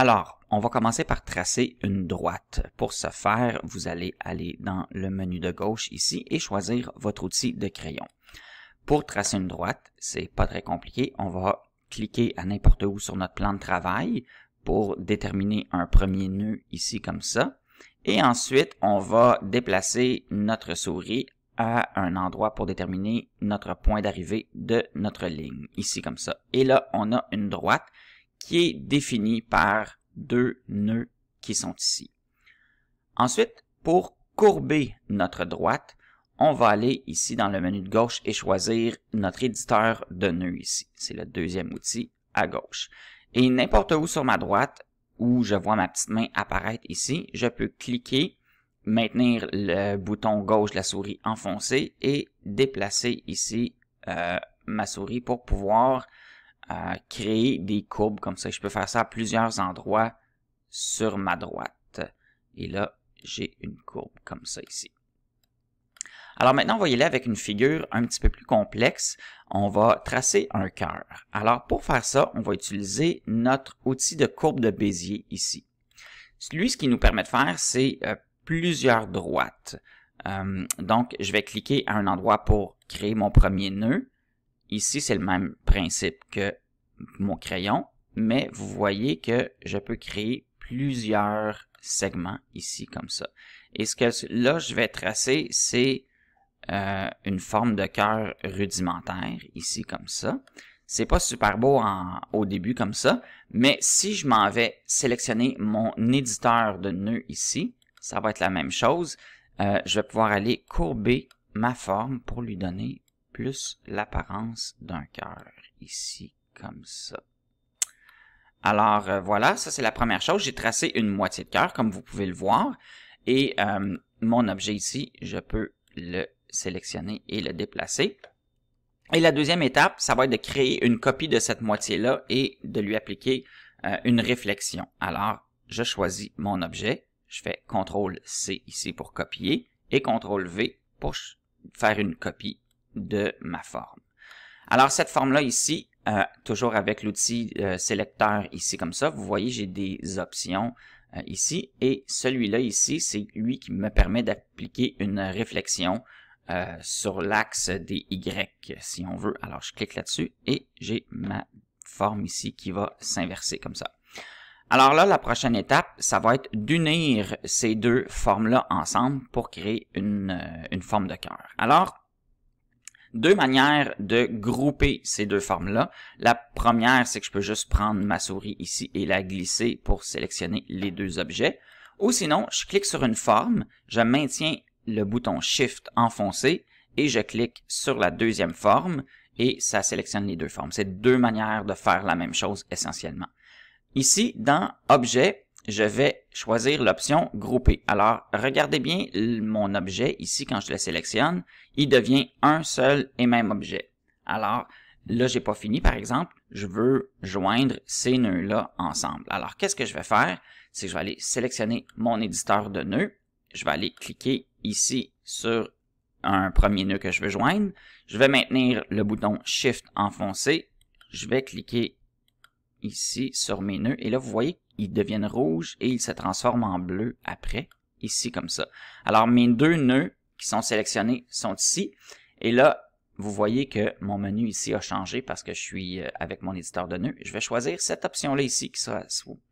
Alors, on va commencer par tracer une droite. Pour ce faire, vous allez aller dans le menu de gauche ici et choisir votre outil de crayon. Pour tracer une droite, c'est pas très compliqué. On va cliquer à n'importe où sur notre plan de travail pour déterminer un premier nœud ici comme ça. Et ensuite, on va déplacer notre souris à un endroit pour déterminer notre point d'arrivée de notre ligne, ici comme ça. Et là, on a une droite qui est défini par deux nœuds qui sont ici. Ensuite, pour courber notre droite, on va aller ici dans le menu de gauche et choisir notre éditeur de nœuds ici. C'est le deuxième outil à gauche. Et n'importe où sur ma droite, où je vois ma petite main apparaître ici, je peux cliquer, maintenir le bouton gauche de la souris enfoncé et déplacer ici euh, ma souris pour pouvoir créer des courbes comme ça. Je peux faire ça à plusieurs endroits sur ma droite. Et là, j'ai une courbe comme ça ici. Alors maintenant, voyez va avec une figure un petit peu plus complexe. On va tracer un cœur. Alors pour faire ça, on va utiliser notre outil de courbe de Bézier ici. Lui, ce qui nous permet de faire, c'est euh, plusieurs droites. Euh, donc, je vais cliquer à un endroit pour créer mon premier nœud. Ici, c'est le même principe que mon crayon, mais vous voyez que je peux créer plusieurs segments ici comme ça. Et ce que là, je vais tracer, c'est euh, une forme de cœur rudimentaire ici comme ça. C'est pas super beau au début comme ça, mais si je m'en vais sélectionner mon éditeur de nœuds ici, ça va être la même chose. Euh, je vais pouvoir aller courber ma forme pour lui donner plus l'apparence d'un cœur ici comme ça. Alors euh, voilà, ça c'est la première chose. J'ai tracé une moitié de cœur, comme vous pouvez le voir. Et euh, mon objet ici, je peux le sélectionner et le déplacer. Et la deuxième étape, ça va être de créer une copie de cette moitié-là et de lui appliquer euh, une réflexion. Alors, je choisis mon objet, je fais CTRL-C ici pour copier et CTRL-V pour faire une copie de ma forme. Alors, cette forme-là ici, euh, toujours avec l'outil euh, sélecteur ici comme ça, vous voyez j'ai des options euh, ici et celui-là ici, c'est lui qui me permet d'appliquer une réflexion sur l'axe des Y si on veut. Alors je clique là-dessus et j'ai ma forme ici qui va s'inverser comme ça. Alors là, la prochaine étape, ça va être d'unir ces deux formes-là ensemble pour créer une, une forme de cœur. Alors, deux manières de grouper ces deux formes-là. La première, c'est que je peux juste prendre ma souris ici et la glisser pour sélectionner les deux objets. Ou sinon, je clique sur une forme, je maintiens le bouton Shift enfoncé et je clique sur la deuxième forme et ça sélectionne les deux formes. C'est deux manières de faire la même chose essentiellement. Ici, dans Objet, je vais choisir l'option grouper. Alors, regardez bien mon objet ici quand je le sélectionne. Il devient un seul et même objet. Alors, là, j'ai pas fini, par exemple. Je veux joindre ces nœuds-là ensemble. Alors, qu'est-ce que je vais faire? C'est que je vais aller sélectionner mon éditeur de nœuds. Je vais aller cliquer ici sur un premier nœud que je veux joindre. Je vais maintenir le bouton Shift enfoncé. Je vais cliquer ici sur mes nœuds. Et là, vous voyez ils deviennent rouges et ils se transforment en bleu après, ici comme ça. Alors, mes deux nœuds qui sont sélectionnés sont ici. Et là, vous voyez que mon menu ici a changé parce que je suis euh, avec mon éditeur de nœuds. Je vais choisir cette option-là ici qui,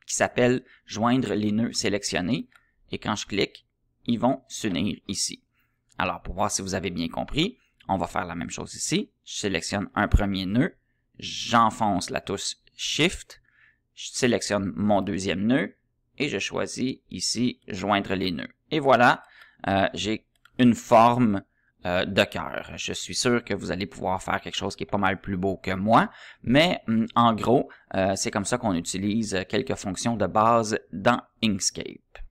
qui s'appelle « Joindre les nœuds sélectionnés ». Et quand je clique, ils vont s'unir ici. Alors, pour voir si vous avez bien compris, on va faire la même chose ici. Je sélectionne un premier nœud, j'enfonce la touche Shift, je sélectionne mon deuxième nœud et je choisis ici joindre les nœuds. Et voilà, euh, j'ai une forme euh, de cœur. Je suis sûr que vous allez pouvoir faire quelque chose qui est pas mal plus beau que moi, mais hum, en gros, euh, c'est comme ça qu'on utilise quelques fonctions de base dans Inkscape.